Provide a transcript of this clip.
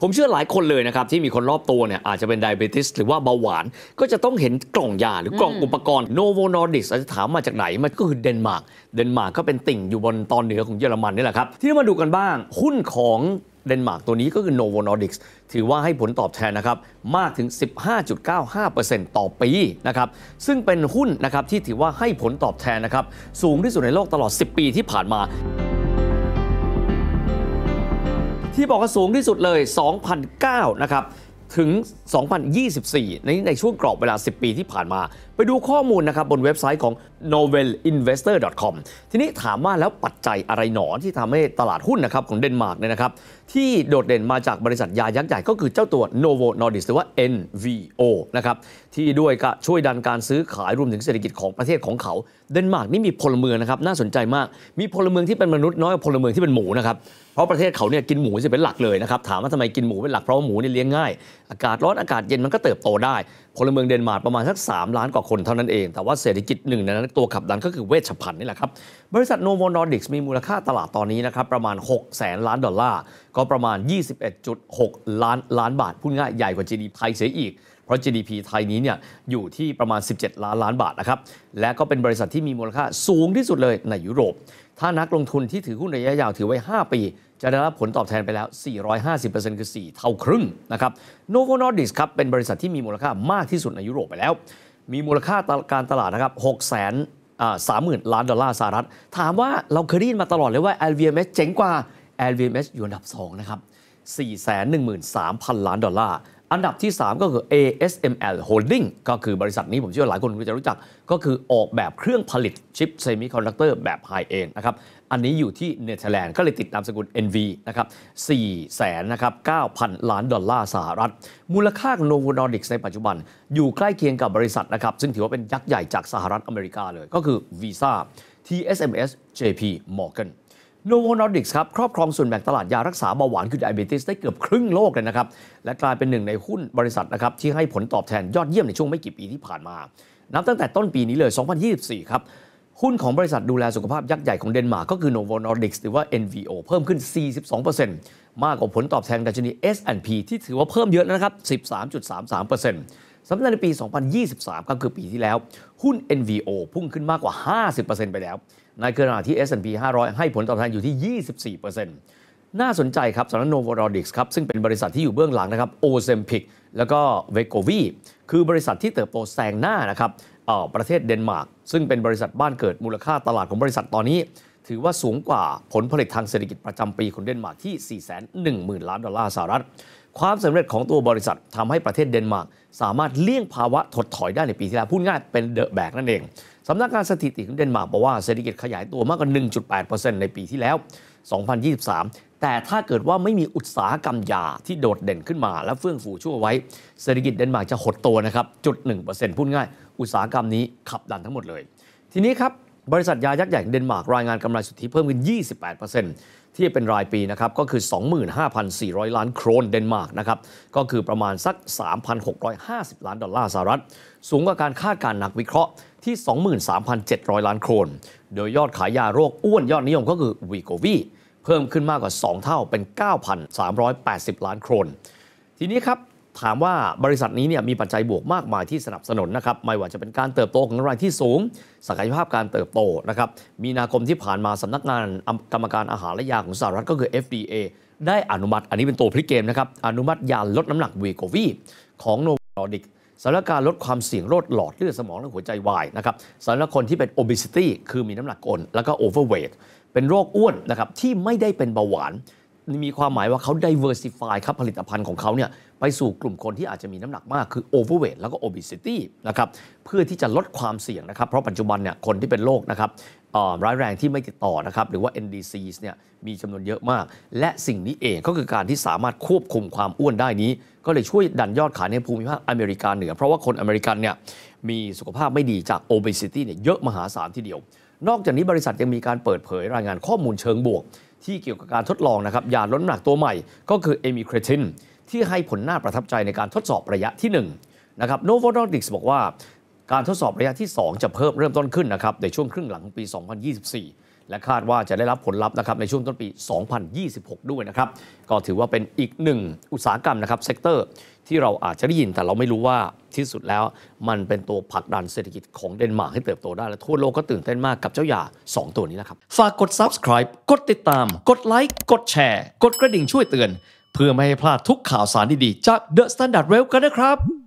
ผมเชื่อหลายคนเลยนะครับ ที่มีคนรอบตัวเนี่ยอาจจะเป็นไดเบติส หรือว่าเบาหวาน ก็จะต้องเห็นกล่องยาหรือกล่องอุปกรณ์โนโวนอร์ดิสอาจจะถามมาจากไหนมันก็คือเดนมาร์กเดนมาร์กก็เป็นติ่งอยู่บนตอนเหนือของเยอรมันนี่แหละครับที่มาดูกันบ้าง หุ้นของเดนมาร์กตัวนี้ก็คือโนโวนอร์ดิกสถือว่าให้ผลตอบแทนนะครับ มากถึง 15.95%ต่อปีนะครับซึ่งเป็นหุ้นนะครับที่ถือว่าให้ผลตอบแทนนะครับสูงที่สุดในโลกตลอด 10 ปีที่ผ่านมาที่บอกว่าสูงที่สุดเลย 2009นะครับ ถึง 2024 ในในช่วงกรอบเวลา 10 ปีที่ผ่านมา ไปดูข้อมูลนะครับบนเว็บไซต์ของ novelinvestor.com ทีนี้ถามว่าแล้วปัจจัยอะไรหนอที่ทำให้ตลาดหุ้นนะครับของเดนมาร์กเนี่ยนะครับที่โดดเด่นมาจากบริษัทยายักษ์ใหญ่ก็คือเจ้าตัว Novo Nordisk หรือว่า NVO นะครับที่ด้วยก็ช่วยดันการซื้อขายรวมถึงเศรษฐกิจของประเทศของเขา เดนมาร์กนี่มีพลเมืองนะครับน่าสนใจมากมีพลเมืองที่เป็นมนุษย์น้อยกว่าพลเมืองที่เป็นหมูนะครับเพราะประเทศเขาเนี่ยกินหมูจะเป็นหลักเลยนะครับ ถามว่าทำไมกินหมูเป็นหลักเพราะว่าหมูเนี่ยเลี้ยงง่าย อากาศร้อนอากาศเย็นมันก็เติบโตได้พลเมืองเดนมาร์กประมาณสัก 3 ล้านกว่าคนเท่านั้นเอง แต่ว่าเศรษฐกิจหนึ่งในนั้นตัวขับดันก็คือเวชภัณฑ์นี่แหละครับ บริษัทโนโวนอร์ดิกส์มีมูลค่าตลาดตอนนี้นะครับ ประมาณ6 0แสนล้านดอลลาร์ ก็ประมาณ 21.6 ล้านล้านบาท พูดง่ายใหญ่กว่า GDP ไทยเสียอีก เพราะ GDP ไทยนี้เนี่ยอยู่ที่ประมาณ 17 ล้านล้านบาทนะครับและก็เป็นบริษัทที่มีมูลค่าสูงที่สุดเลยในยุโรป ถ้านักลงทุนที่ถือหุ้นระยะยาวถือไว้5ปีจะได้รับผลตอบแทนไปแล้ว 450%คือ 4 เท่าครึ่งนะครับโนโวโนดิสครับ เป็นบริษัทที่มีมูลค่ามากที่สุดในยุโรปไปแล้ว มีมูลค่าการตลาดนะครับ6 0 0 0 0สามหมื่นล้านดอลลาร์สหรัฐถามว่าเราเคยได้ยินมาตลอดเลยว่า LVMH เจ๋งกว่า LVMH อยู่อันดับ 2 นะครับ 4 1 3 0 0 0 ล้านดอลลาร์อันดับที่ 3 ก็คือ ASML Holding ก็คือบริษัทนี้ผมเชื่อหลายคนจะรู้จักก็คือออกแบบเครื่องผลิตชิปเซมิคอนดักเตอร์แบบไฮเอ็นนะครับอันนี้อยู่ที่เนเธอร์แลนด์ก็เลยติดนามสกุล NV นะครับ4แสนนะครับ9,000 ล้านดอลลาร์สหรัฐ มูลค่าโนวูนอร์ดิกในปัจจุบัน อยู่ใกล้เคียงกับบริษัทนะครับซึ่งถือว่าเป็นยักษ์ใหญ่จากสหรัฐอเมริกาเลยก็คือ Visa TSMS JP Morgan โนโวร์ดิกส์ครับครอบครองส่วนแบ่งตลาดยารักษาเบาหวานคือไดเบติสได้เกือบครึ่งโลกเลยนะครับ และกลายเป็นหนึ่งในหุ้นบริษัทนะครับที่ให้ผลตอบแทนยอดเยี่ยมในช่วงไม่กี่ปีที่ผ่านมานับตั้งแต่ต้นปีนี้เลย 2024 ครับ หุ้นของบริษัทดูแลสุขภาพยักษ์ใหญ่ของเดนมาร์กก็คือโนโวร์ดิกส์หรือว่า NVO เพิ่มขึ้น 42%มากกว่าผลตอบแทนดัชนี S&P ที่ถือว่าเพิ่มเยอะนะครับ 13.33%สำหรับในปี 2023 ก็คือปีที่แล้วหุ้น NVO พุ่งขึ้นมากกว่า 50%ไปแล้ว ในขณะที่ S&P 500 ให้ผลตอบแทนอยู่ที่ 24%น่าสนใจครับ สำนักโนว o ร o ดิกส์ครับซึ่งเป็นบริษัทที่อยู่เบื้องหลังนะครับโอเ m p i c กแล้วก็เวโ o ว i คือบริษัทที่เติบโตแซงหน้านะครับประเทศเดนมาร์กซึ่งเป็นบริษัทบ้านเกิดมูลค่าตลาดของบริษัทตอนนี้ถือว่าสูงกว่าผลผลิตทางเศรษฐกิจประจำปีของเดนมาร์กที่ 410,000 ล้านดอลลาร์สหรัฐ ความสำเร็จของตัวบริษัททำให้ประเทศเดนมาร์กสามารถเลี่ยงภาวะถดถอยได้ในปีที่แล้ว พูดง่ายเป็นเดอะแบกนั่นเอง สำนักงานสถิติของเดนมาร์กบอกว่าเศรษฐกิจขยายตัวมากกว่า 1.8%ในปีที่แล้ว 2023 แต่ถ้าเกิดว่าไม่มีอุตสาหกรรมยาที่โดดเด่นขึ้นมา และเฟื่องฟูชั่วไว้ เศรษฐกิจเดนมาร์กจะหดตัวนะครับ จุด1%พูดง่ายอุตสาหกรรมนี้ขับดันทั้งหมดเลย ทีนี้ครับบริษัทยายักษ์ใหญ่เดนมาร์กรายงานกำไรสุทธิเพิ่มขึ้น28%ที่เป็นรายปีนะครับ ก็คือ 25,400 ล้านโครนเดนมาร์กนะครับก็คือประมาณสัก 3,650 ล้านดอลลาร์สหรัฐ สูงกว่าการคาดการณ์นักวิเคราะห์ที่ 23,700 ล้านโครน โดยยอดขายยาโรคอ้วนยอดนิยมก็คือวีโกวี เพิ่มขึ้นมากกว่า 2 เท่าเป็น 9,380 ล้านโครนทีนี้ครับถามว่าบริษัทนี้เนี่ยมีปัจจัยบวกมากมายที่สนับสนุนนะครับ ไม่ว่าจะเป็นการเติบโตของรายที่สูงศักยภาพการเติบโตนะครับมีนาคมที่ผ่านมาสำนักงานกรรมการอาหารและยาของสหรัฐก็คือ FDA ได้อนุมัติ อันนี้เป็นตัวพลิกเกมนะครับอนุมัติยาลดน้ำหนักวีโกวีของโนวอดิกสำหรับการลดความเสี่ยงโรคหลอด เลือดสมองและหัวใจวายนะครับสำหรับคนที่เป็นอบ e s ตี้คือมีน้ำหนักกลแล้วก็โอเวอร์เว t เป็นโรคอ้วนนะครับที่ไม่ได้เป็นเบาหวานมีความหมายว่าเขา diversify ครับผลิตภัณฑ์ของเขาเนี่ยไปสู่กลุ่มคนที่อาจจะมีน้ำหนักมาก คือ overweight แล้วก็ obesity นะครับเพื่อที่จะลดความเสี่ยงนะครับ เพราะปัจจุบันเนี่ยคนที่เป็นโรคนะครับร้ายแรงที่ไม่ติดต่อนะครับหรือว่า NDC เนี่ยมีจำนวนเยอะมาก และสิ่งนี้เองก็คือการที่สามารถควบคุมความอ้วนได้นี้ ก็เลยช่วยดันยอดขายในภูมิภาคอเมริกาเหนือเพราะว่าคนอเมริกันเนี่ยมีสุขภาพไม่ดีจาก obesity เนี่ยเยอะมหาศาลทีเดียว นอกจากนี้บริษัทยังมีการเปิดเผย รายงานข้อมูลเชิงบวกที่เกี่ยวกับการทดลองนะครับยาลดน้ำหนักตัวใหม่ก็คือเอมิเครตินที่ให้ผลน่าประทับใจในการทดสอบระยะที่1นะครับโนโวโนดิกส์บอกว่าการทดสอบระยะที่ 2 จะเพิ่มเริ่มต้นขึ้นนะครับในช่วงครึ่งหลังปี 2024และคาดว่าจะได้รับผลลัพธ์นะครับในช่วงต้นปี 2026 ด้วยนะครับ ก็ถือว่าเป็นอีกหนึ่งอุตสาหกรรมนะครับเซกเตอร์ที่เราอาจจะได้ยินแต่เราไม่รู้ว่าที่สุดแล้ว มันเป็นตัวผลักดันเศรษฐกิจของเดนมาร์กให้เติบโตได้และทั่วโลกก็ตื่นเต้นมากกับเจ้าหย่า2 ตัวนี้นะครับ ฝากกด subscribe กดติดตาม กดไลค์ กดแชร์ กดกระดิ่งช่วยเตือน เพื่อไม่ให้พลาดทุกข่าวสารดีๆจาก The Standard e a t h กันนะครับ